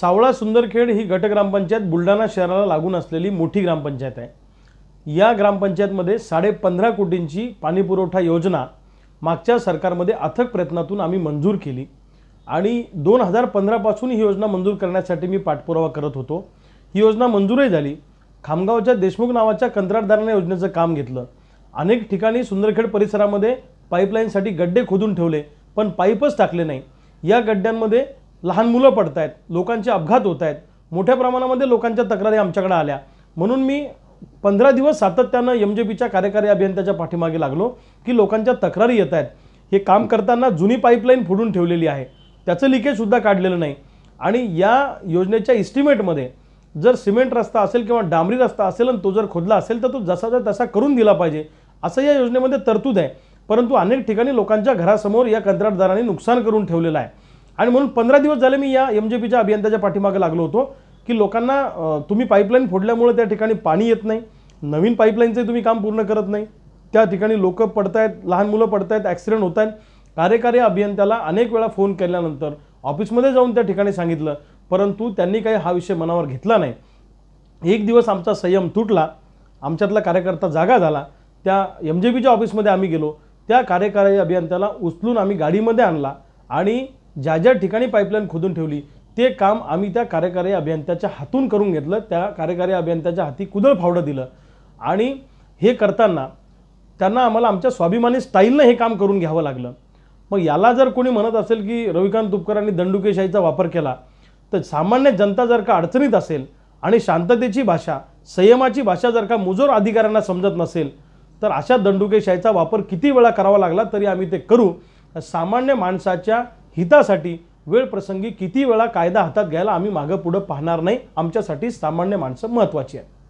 सावळा सुंदरखेड ही गटग्रामपंचायत बुलढाणा शहराला लागून असलेली मोठी ग्रामपंचायत आहे या ग्रामपंचायतमध्ये साडेपंधरा कोटींची पाणीपुरवठा योजना मागच्या सरकारमध्ये अथक प्रयत्नातून आम्ही मंजूर केली आणि दोन हजार पंधरापासून ही योजना मंजूर करण्यासाठी मी पाठपुरावा करत होतो ही योजना मंजूरही झाली खामगावच्या देशमुख नावाच्या कंत्राटदाराने योजनेचं काम घेतलं अनेक ठिकाणी सुंदरखेड परिसरामध्ये पाईपलाईनसाठी गड्डे खोदून ठेवले पण पाईपच टाकले नाही या गड्ड्यांमध्ये लहान मुलं पडत आहेत लोकांचे अपघात होत आहेत मोठ्या प्रमाणामध्ये लोकांच्या तक्रारी आमच्याकडे आल्या म्हणून मी पंधरा दिवस सातत्यानं एम जे पीच्या कार्यकारी अभियंत्याच्या पाठीमागे लागलो की लोकांच्या तक्रारी येत आहेत हे काम करताना जुनी पाईपलाईन फोडून ठेवलेली आहे त्याचं लिकेजसुद्धा काढलेलं नाही आणि या योजनेच्या इस्टिमेटमध्ये जर सिमेंट रस्ता असेल किंवा डांबरी रस्ता असेल आणि तो जर खोदला असेल तर तो जसा जसाचा तसा करून दिला पाहिजे असं या योजनेमध्ये तरतूद आहे परंतु अनेक ठिकाणी लोकांच्या घरासमोर या कंत्राटदारांनी नुकसान करून ठेवलेलं आहे आणि म्हणून पंधरा दिवस झाले मी या एम जे पीच्या अभियंत्याच्या पाठीमागे लागलो होतो की लोकांना तुम्ही पाईपलाईन फोडल्यामुळे त्या ठिकाणी पाणी येत नाही नवीन पाईपलाईनचंही तुम्ही काम पूर्ण करत नाही त्या ठिकाणी लोकं पडतायत लहान मुलं पडतायत ॲक्सिडेंट होत आहेत कार्यकारी अभियंत्याला अनेक वेळा फोन केल्यानंतर ऑफिसमध्ये जाऊन त्या ठिकाणी सांगितलं परंतु त्यांनी काही हा विषय मनावर घेतला नाही एक दिवस आमचा संयम तुटला आमच्यातला कार्यकर्ता जागा झाला त्या एम जे पीच्या ऑफिसमध्ये आम्ही गेलो त्या कार्यकारी अभियंत्याला उचलून आम्ही गाडीमध्ये आणला आणि ज्या ज्या ठिकाणी पाईपलाईन खोदून ठेवली ते काम आम्ही त्या कार्यकारी अभियंत्याच्या हातून करून घेतलं त्या कार्यकारी अभियंत्याच्या हाती कुदळ फावडं दिलं आणि हे करताना त्यांना आम्हाला आमच्या स्वाभिमानी स्टाईलनं हे काम करून घ्यावं लागलं मग याला जर कोणी म्हणत असेल की रविकांत तुपकरांनी दंडुकेशाहीचा वापर केला तर सामान्य जनता जर का अडचणीत असेल आणि शांततेची भाषा संयमाची भाषा जर का मुजोर अधिकाऱ्यांना समजत नसेल तर अशा दंडुकेशाहीचा वापर किती वेळा करावा लागला तरी आम्ही ते करू सामान्य माणसाच्या हितासाठी वेळप्रसंगी किती वेळा कायदा हातात घ्यायला आम्ही मागं पुढं पाहणार नाही आमच्यासाठी सामान्य माणसं महत्त्वाची आहेत